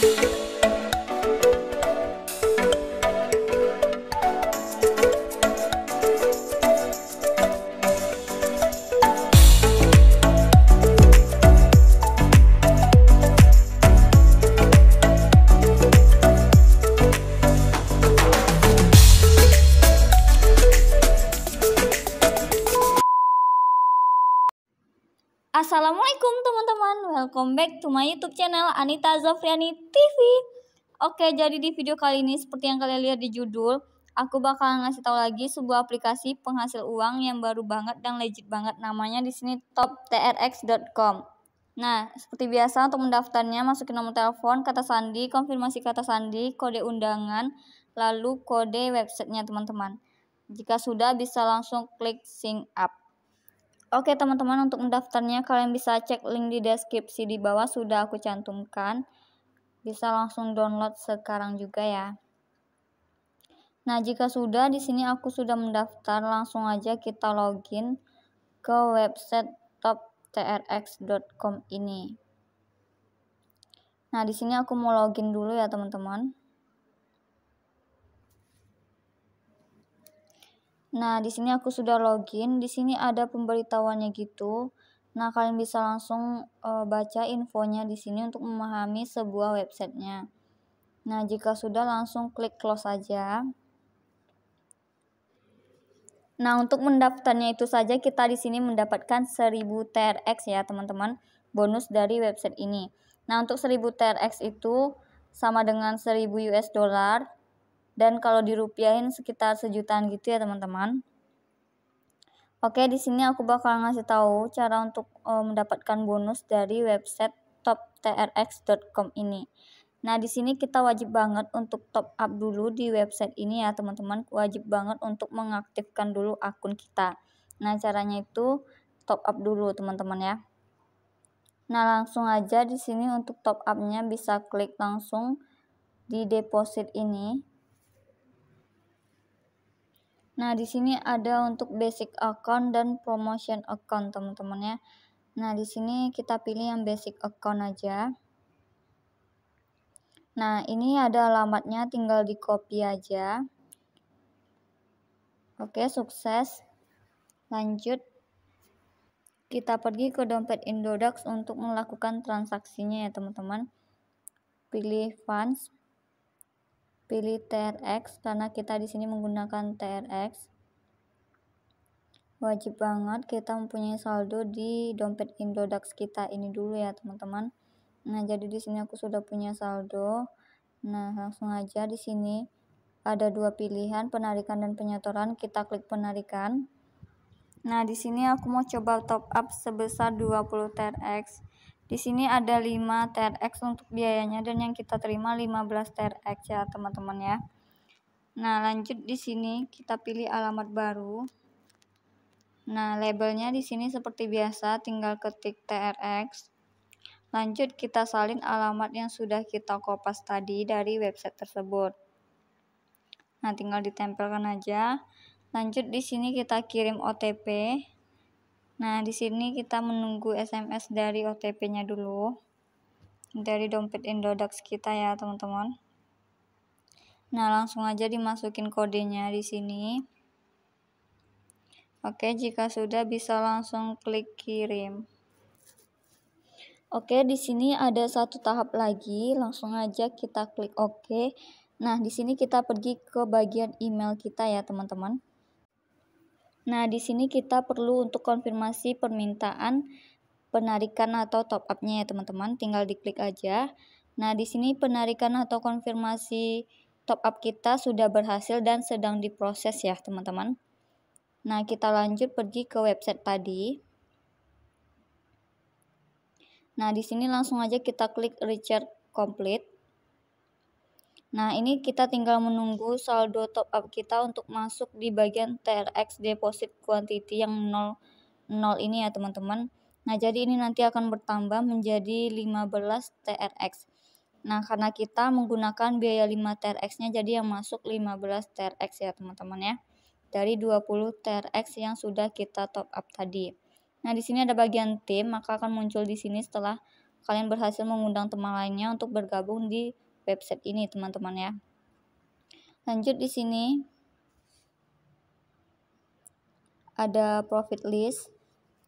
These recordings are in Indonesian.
Thank you. Assalamualaikum teman-teman, welcome back to my youtube channel Anita Zofriani TV Oke, jadi di video kali ini seperti yang kalian lihat di judul Aku bakal ngasih tahu lagi sebuah aplikasi penghasil uang yang baru banget dan legit banget Namanya di sini toptrx.com Nah, seperti biasa untuk mendaftarnya masukin nomor telepon, kata sandi, konfirmasi kata sandi, kode undangan, lalu kode websitenya teman-teman. Jika sudah bisa langsung klik sign up. Oke teman-teman untuk mendaftarnya kalian bisa cek link di deskripsi di bawah sudah aku cantumkan. Bisa langsung download sekarang juga ya. Nah, jika sudah di sini aku sudah mendaftar, langsung aja kita login ke website toptrx.com ini. Nah, di sini aku mau login dulu ya, teman-teman. Nah, di sini aku sudah login. Di sini ada pemberitahuannya gitu. Nah, kalian bisa langsung e, baca infonya di sini untuk memahami sebuah websitenya. Nah, jika sudah langsung klik close aja Nah, untuk mendaftarnya itu saja kita di sini mendapatkan 1000 TRX ya, teman-teman, bonus dari website ini. Nah, untuk 1000 TRX itu sama dengan 1000 US dollar dan kalau dirupiahin sekitar sejutaan gitu ya teman-teman Oke, di sini aku bakal ngasih tahu cara untuk e, mendapatkan bonus dari website toptrx.com ini. Nah, di sini kita wajib banget untuk top up dulu di website ini ya, teman-teman. Wajib banget untuk mengaktifkan dulu akun kita. Nah, caranya itu top up dulu, teman-teman ya. Nah, langsung aja di sini untuk top upnya bisa klik langsung di deposit ini. Nah, di sini ada untuk basic account dan promotion account, teman-teman ya. Nah, di sini kita pilih yang basic account aja. Nah, ini ada alamatnya, tinggal di copy aja. Oke, sukses. Lanjut. Kita pergi ke dompet Indodax untuk melakukan transaksinya ya, teman-teman. Pilih funds, pilih TRX karena kita di sini menggunakan TRX wajib banget kita mempunyai saldo di dompet Indodax kita ini dulu ya teman-teman nah jadi di sini aku sudah punya saldo nah langsung aja di sini ada dua pilihan penarikan dan penyetoran kita klik penarikan nah di sini aku mau coba top up sebesar 20 TRX di sini ada 5 TRX untuk biayanya dan yang kita terima 15 TRX ya teman-teman ya. Nah, lanjut di sini kita pilih alamat baru. Nah, labelnya di sini seperti biasa tinggal ketik TRX. Lanjut kita salin alamat yang sudah kita kopas tadi dari website tersebut. Nah, tinggal ditempelkan aja. Lanjut di sini kita kirim OTP. Nah, di sini kita menunggu SMS dari OTP-nya dulu. Dari dompet Indodax kita ya, teman-teman. Nah, langsung aja dimasukin kodenya di sini. Oke, jika sudah bisa langsung klik kirim. Oke, di sini ada satu tahap lagi, langsung aja kita klik OK. Nah, di sini kita pergi ke bagian email kita ya, teman-teman. Nah, di sini kita perlu untuk konfirmasi permintaan penarikan atau top up-nya ya, teman-teman. Tinggal diklik aja. Nah, di sini penarikan atau konfirmasi top up kita sudah berhasil dan sedang diproses ya, teman-teman. Nah, kita lanjut pergi ke website tadi. Nah, di sini langsung aja kita klik recharge Complete. Nah, ini kita tinggal menunggu saldo top up kita untuk masuk di bagian TRX deposit quantity yang 0, 0 ini ya, teman-teman. Nah, jadi ini nanti akan bertambah menjadi 15 TRX. Nah, karena kita menggunakan biaya 5 TRX-nya, jadi yang masuk 15 TRX ya, teman-teman ya. Dari 20 TRX yang sudah kita top up tadi. Nah, di sini ada bagian tim, maka akan muncul di sini setelah kalian berhasil mengundang teman lainnya untuk bergabung di website ini teman-teman ya. Lanjut di sini ada profit list.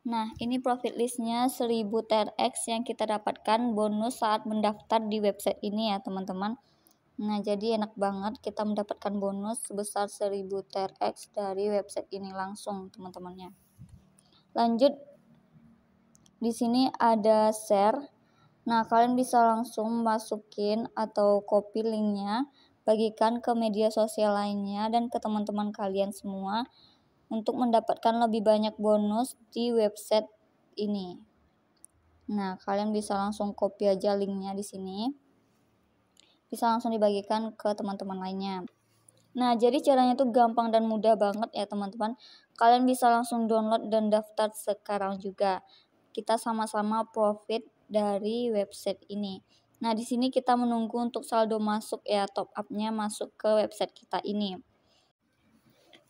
Nah, ini profit listnya 1000 TRX yang kita dapatkan bonus saat mendaftar di website ini ya teman-teman. Nah, jadi enak banget kita mendapatkan bonus sebesar 1000 TRX dari website ini langsung teman-temannya. Lanjut, di sini ada share. Nah, kalian bisa langsung masukin atau copy linknya, bagikan ke media sosial lainnya dan ke teman-teman kalian semua untuk mendapatkan lebih banyak bonus di website ini. Nah, kalian bisa langsung copy aja linknya di sini. Bisa langsung dibagikan ke teman-teman lainnya. Nah, jadi caranya itu gampang dan mudah banget ya teman-teman. Kalian bisa langsung download dan daftar sekarang juga. Kita sama-sama profit dari website ini. Nah, di sini kita menunggu untuk saldo masuk ya, top up-nya masuk ke website kita ini.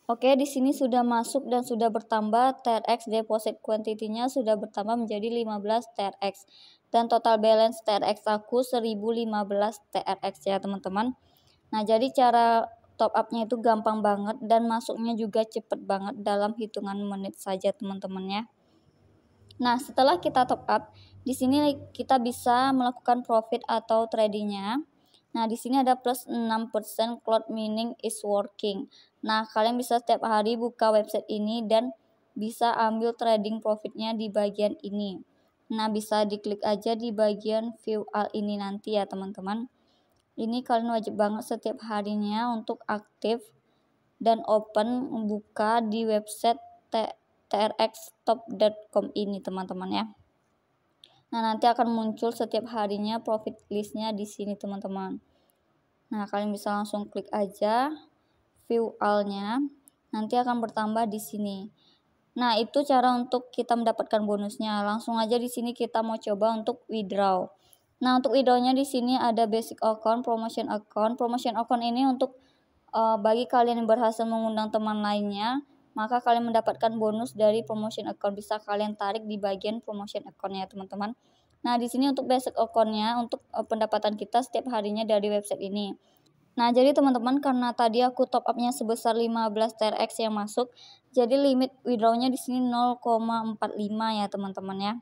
Oke, di sini sudah masuk dan sudah bertambah TRX deposit quantity-nya sudah bertambah menjadi 15 TRX dan total balance TRX aku 1015 TRX ya, teman-teman. Nah, jadi cara top up-nya itu gampang banget dan masuknya juga cepet banget dalam hitungan menit saja, teman-teman ya. Nah, setelah kita top up, di sini kita bisa melakukan profit atau tradingnya. Nah, di sini ada plus 6% cloud mining is working. Nah, kalian bisa setiap hari buka website ini dan bisa ambil trading profitnya di bagian ini. Nah, bisa diklik aja di bagian view all ini nanti ya, teman-teman. Ini kalian wajib banget setiap harinya untuk aktif dan open buka di website trxtop.com ini teman-teman ya nah nanti akan muncul setiap harinya profit listnya di sini teman-teman nah kalian bisa langsung klik aja view all-nya nanti akan bertambah di sini nah itu cara untuk kita mendapatkan bonusnya langsung aja di sini kita mau coba untuk withdraw nah untuk withdraw-nya di sini ada basic account promotion account promotion account ini untuk uh, bagi kalian yang berhasil mengundang teman lainnya maka kalian mendapatkan bonus dari promotion account bisa kalian tarik di bagian promotion account ya teman-teman nah di sini untuk basic accountnya untuk eh, pendapatan kita setiap harinya dari website ini Nah, jadi teman-teman karena tadi aku top upnya sebesar 15 TRX yang masuk, jadi limit withdrawnya nya di sini 0,45 ya teman-teman ya.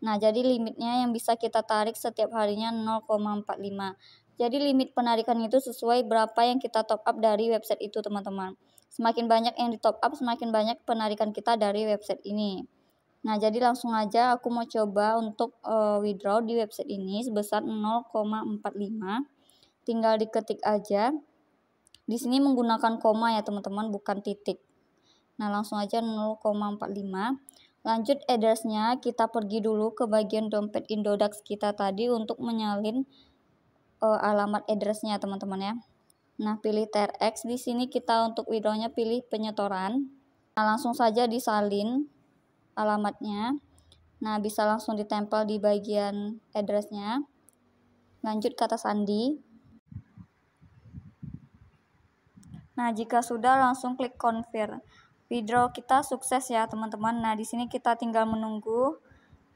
Nah, jadi limitnya yang bisa kita tarik setiap harinya 0,45. Jadi limit penarikan itu sesuai berapa yang kita top up dari website itu teman-teman. Semakin banyak yang di top up, semakin banyak penarikan kita dari website ini. Nah, jadi langsung aja aku mau coba untuk uh, withdraw di website ini sebesar 0,45. Tinggal diketik aja. Di sini menggunakan koma ya, teman-teman, bukan titik. Nah, langsung aja 0,45. Lanjut addressnya kita pergi dulu ke bagian dompet Indodax kita tadi untuk menyalin uh, alamat addressnya teman-teman ya. Nah, pilih TRX. Di sini kita untuk widownya pilih penyetoran. Nah, langsung saja disalin alamatnya. Nah, bisa langsung ditempel di bagian addressnya. Lanjut kata sandi. Nah, jika sudah langsung klik confirm. Withdraw kita sukses ya, teman-teman. Nah, di sini kita tinggal menunggu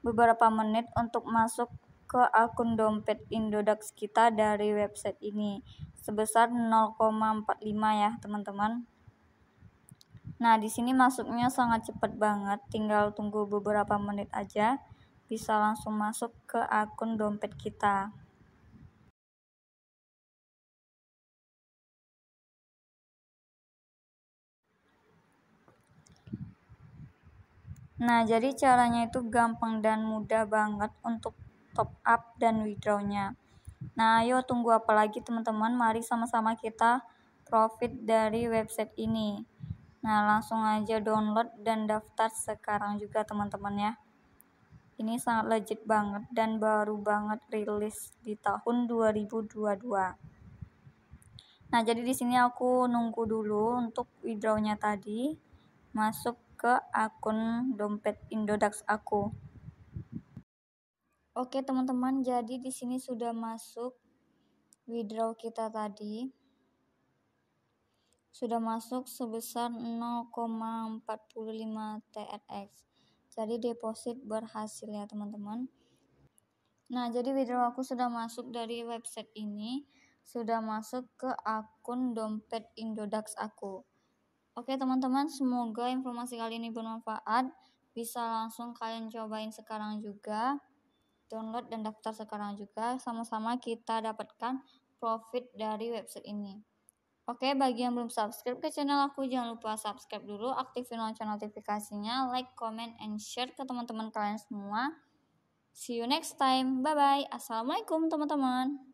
beberapa menit untuk masuk ke akun dompet Indodax kita dari website ini sebesar 0,45 ya teman-teman nah di sini masuknya sangat cepat banget tinggal tunggu beberapa menit aja bisa langsung masuk ke akun dompet kita Nah, jadi caranya itu gampang dan mudah banget untuk top up dan withdrawnya. Nah, ayo tunggu apa lagi teman-teman? Mari sama-sama kita profit dari website ini. Nah, langsung aja download dan daftar sekarang juga teman-teman ya. Ini sangat legit banget dan baru banget rilis di tahun 2022. Nah, jadi di sini aku nunggu dulu untuk withdrawnya tadi masuk ke akun dompet Indodax aku. Oke teman-teman, jadi di sini sudah masuk withdraw kita tadi. Sudah masuk sebesar 0,45 TRX. Jadi deposit berhasil ya teman-teman. Nah, jadi withdraw aku sudah masuk dari website ini, sudah masuk ke akun dompet Indodax aku. Oke teman-teman, semoga informasi kali ini bermanfaat. Bisa langsung kalian cobain sekarang juga download dan daftar sekarang juga. Sama-sama kita dapatkan profit dari website ini. Oke, bagi yang belum subscribe ke channel aku, jangan lupa subscribe dulu, aktifin lonceng notifikasinya, like, comment, and share ke teman-teman kalian semua. See you next time. Bye-bye. Assalamualaikum, teman-teman.